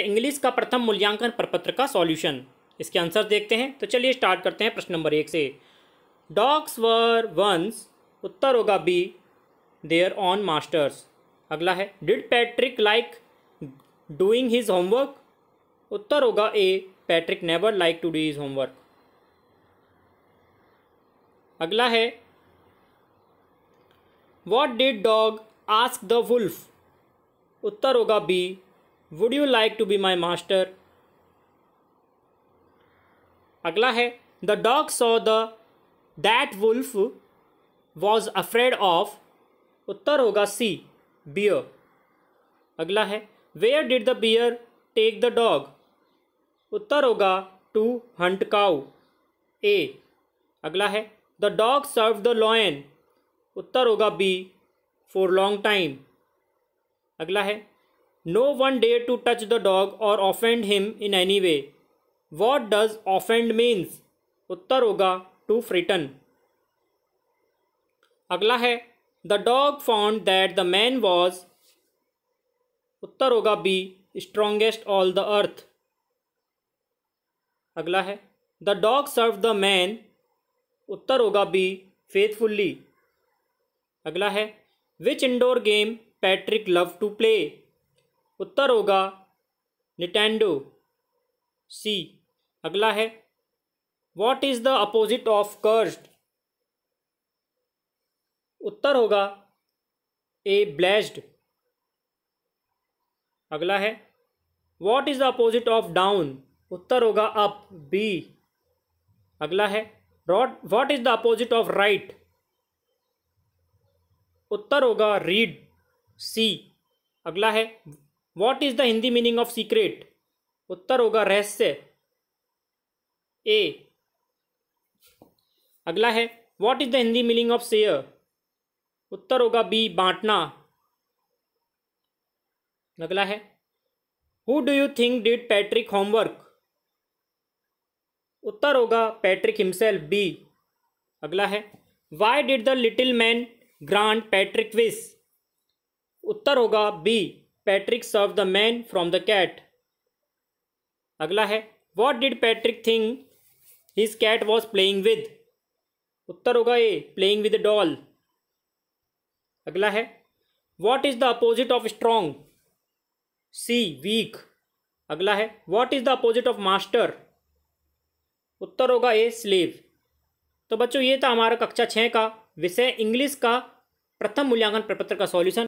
English का प्रथम मूल्यांकन प्रपत्र का सॉल्यूशन इसके आंसर देखते हैं तो चलिए स्टार्ट करते हैं प्रश्न नंबर एक से डॉग्स वर वंस उत्तर होगा बी देयर ऑन मास्टर्स अगला है did Patrick like doing his homework उत्तर होगा A Patrick never like to do his homework अगला है what did dog ask the wolf उत्तर होगा B would you like to be my master अगला है the dog saw the that wolf was afraid of उत्तर होगा C bear अगला है where did the bear take the dog उत्तर होगा टू हंट काउ ए अगला है the dog serve the lion उत्तर होगा बी फॉर लॉन्ग टाइम अगला है no one day to touch the dog or offend him in any way what does offend means उत्तर होगा टू फ्रिटन अगला है the dog found that the man was उत्तर होगा B strongest all the earth अगला है the dog serve the man उत्तर होगा बी फेथफुल्ली अगला है which indoor game Patrick love to play उत्तर होगा निटेंडो सी अगला है what is the opposite of cursed उत्तर होगा ए ब्लैस्ड अगला है what is the opposite of down उत्तर होगा अप बी अगला है wrote what is the opposite of right उत्तर होगा रीड सी अगला है what is the Hindi meaning of secret उत्तर होगा रहस्य ए अगला है what is the Hindi meaning of share उत्तर होगा बी बांटना अगला है who do you think did Patrick homework उत्तर होगा पैट्रिक हिमसेल्फ बी अगला है why did the little man grant Patrick wish उत्तर होगा B Patrick serve the man from the cat अगला है what did Patrick thing his cat was playing with उत्तर होगा ए प्लेइंग विद डॉल अगला है what is the opposite of strong C weak अगला है what is the opposite of master उत्तर होगा ए स्लेव तो बच्चों ये था हमारा कक्षा छः का विषय इंग्लिश का प्रथम मूल्यांकन प्रपत्र का सॉल्यूशन